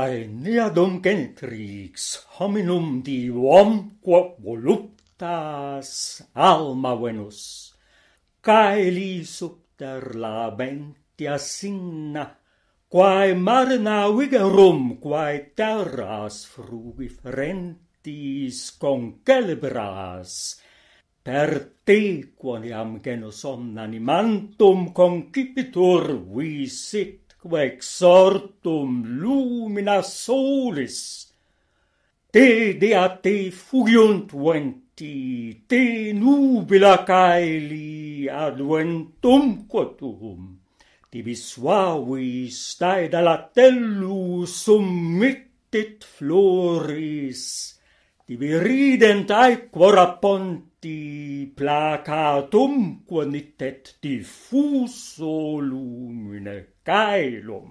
ae nea dom hominum di quo voluptas alma venus, cae li subter la ventia sinna, quae marna vigerum, quae terras frubi frentis concelebras, per te quoniam genus omnanimantum concipitur visit, quex sortum lumina solis te dea te fugiunt venti te nubila caeli ad ventum quotum te visuavi stae dalla summittit floris tibi rident aequora ponti placatum quonitet diffuso lumine caelum.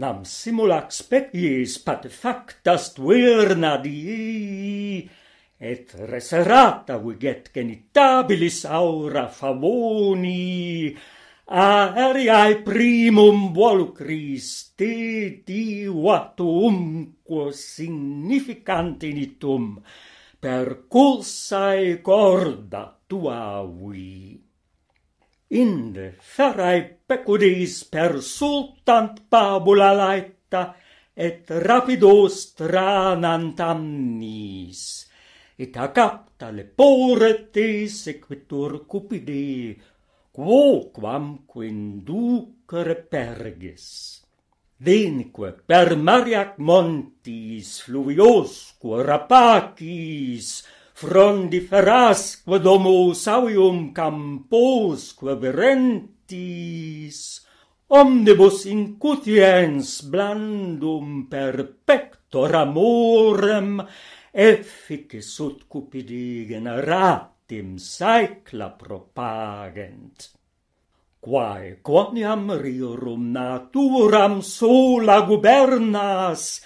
Nam simulac species pat factas tuerna diei, et reserata viget genitabilis aura favoni, aeriae primum volu Christi divatum quo significant initum per cursae corda tua vi. Inde ferrae pecudis per sultant pabula laeta et rapidos tranant amnis, et a capta le pauretis equitur quo quam quinducere perges. Venque per mariac montis fluviosque rapacis, frondi domus domo saurium camposque verentis, omnibus incutiens blandum per pector amorem efficis ut cupidigen rat, saecula saecla propagent. Quae quoniam riorum naturam sola gubernas,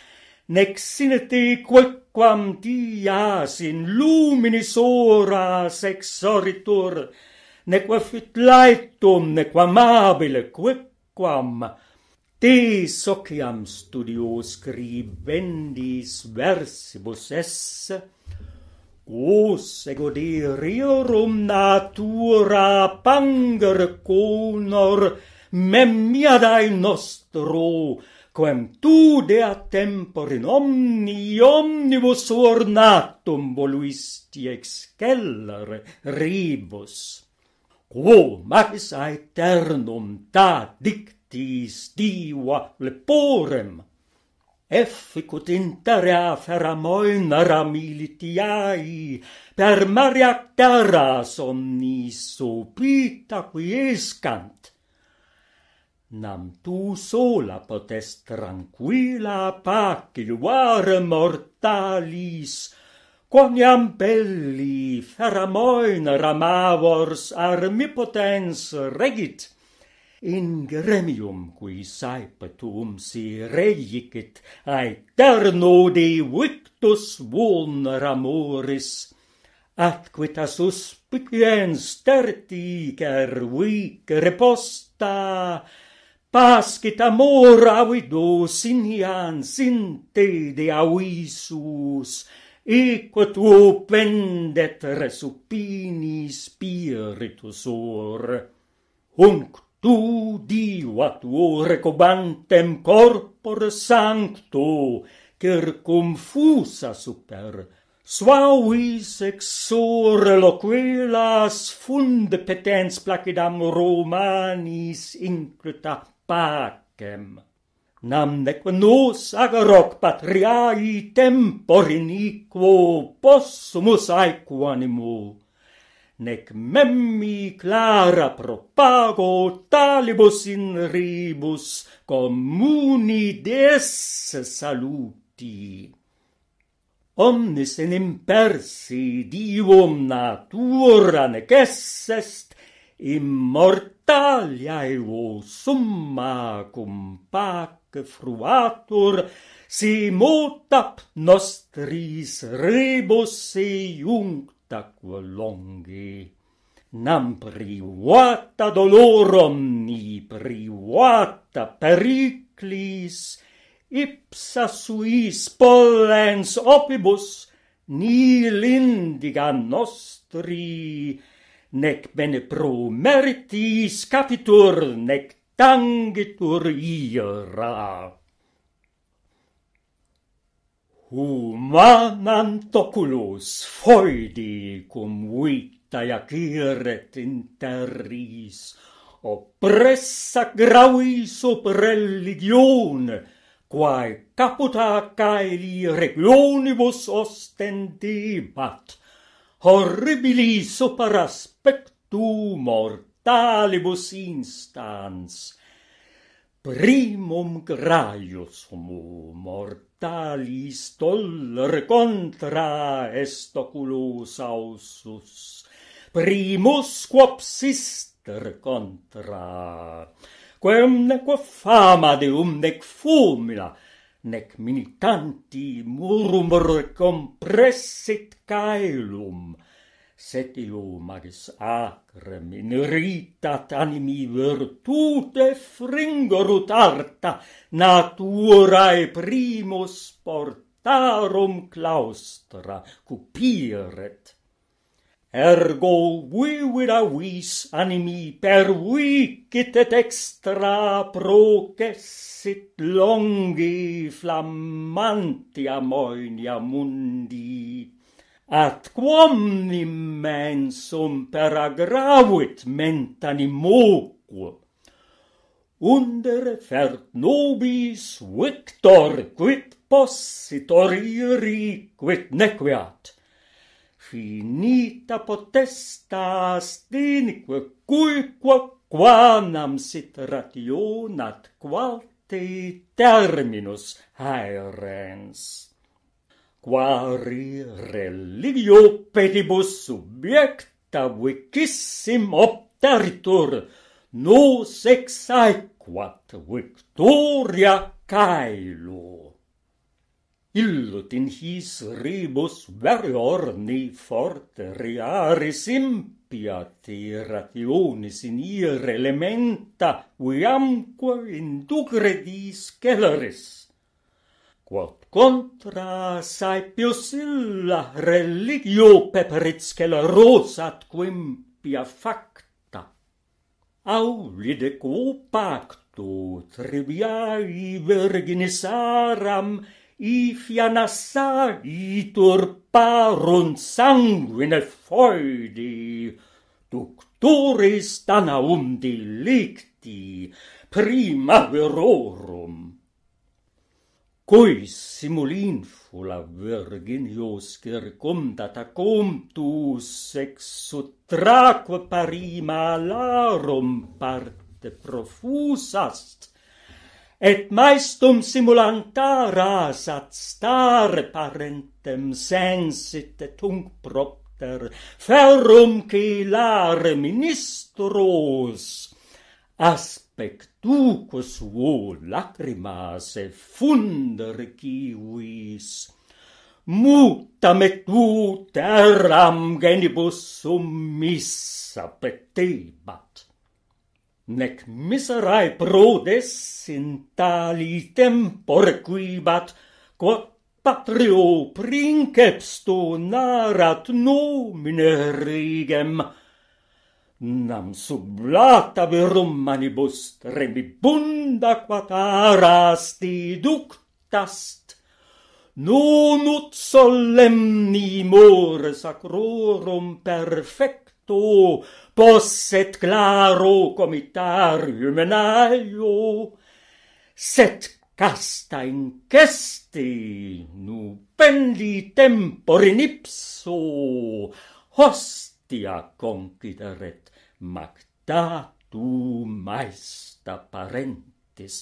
nec sine te quequam dias in luminis oras exoritur, neque fit laetum, neque amabile quequam, te sociam studios scribendis versibus esse, Os ego dirium natura panger conor memmia dai nostro quem tu dea tempor in omni omnibus ornatum voluisti excellere ribus quo magis aeternum ta dictis diva leporem efficut interea feramoina ramilitiai, per maria terra somnis supita quiescant. Nam tu sola potest tranquilla paciluare mortalis, quoniam belli feramoina mavors armipotens regit, in gremium qui saepetum si reicit aeterno de victus vulner amoris, atquit a suspiciens terti car vic reposta, pascit amor avido sinians in de avisus, Ico tu pendet resupini spiritus or, Unc tu diu a tuo recobantem corpor sancto, cer confusa super, suavis exor loquelas fund petens placidam romanis incluta pacem. Nam nec nos agaroc patriae tempor iniquo possumus aequo animo, nec memmi clara propago talibus in ribus communi des saluti. Omnis in impersi divum natura nec essest, immortaliae vo summa cum pac fruatur, si mutap nostris rebus iuncta quo longi. Nam privata dolorum, ni privata periclis, ipsa suis pollens opibus, ni lindiga nostri, nec bene pro meritis capitur, nec tangitur ira. Humanam toculus foidi cum vita ia quiret in terris oppressa gravis op religione quae caput a caeli regionibus ostendibat horribilis operas pectu mortalibus instans primum graius homo mortalis toller contra est oculus ausus primus quop sister contra quem neque fama deum nec fumila nec militanti murmur compressit caelum set magis acrem in ritat animi virtute fringorut arta naturae primus portarum claustra cupiret ergo vivit vis animi per vicit et extra processit longi flammantia moenia mundit at quam nimensum per aggravit mentani moquum. Undere fert nobis victor quid possitor oriri, quid nequiat. Finita potestas tinque cuique quanam sit rationat qualte terminus haerens quari religio petibus subiecta vicissim obteritur, nos ex aequat victoria caelo. Illut in his ribus verior ni fort rearis impiat tira in ir elementa viamque in ducredis celeris. quod contra pius illa religio peperitscel rosat quimpia facta. Aulide quo pacto triviai virginis aram i fianassa itur parunt sanguine foidi, ductoris danaum delicti prima virorum. Cui simul fu la virginios circumdata contus ex sutraque parima larum parte profusast, et maestum simulanta rasat stare parentem sensit et unc propter ferrum cilare ministros, as pectucus vo lacrimas et funder civis. Muta me tu terram genibus summissa petebat. Nec miserae prodes in tali tempore quibat, quod patrio princeps tu narat nomine regem, nam sublata lata verum manibus remibunda quat aras Non ut solemni more sacrorum perfecto posset claro comitarium en set casta in ceste nu pendi tempor in ipso, host tia conquideret magda tu maesta parentis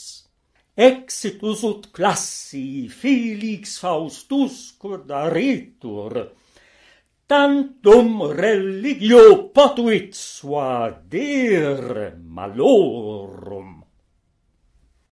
exitus ut classi felix faustus aritur, tantum religio potuit suadere malorum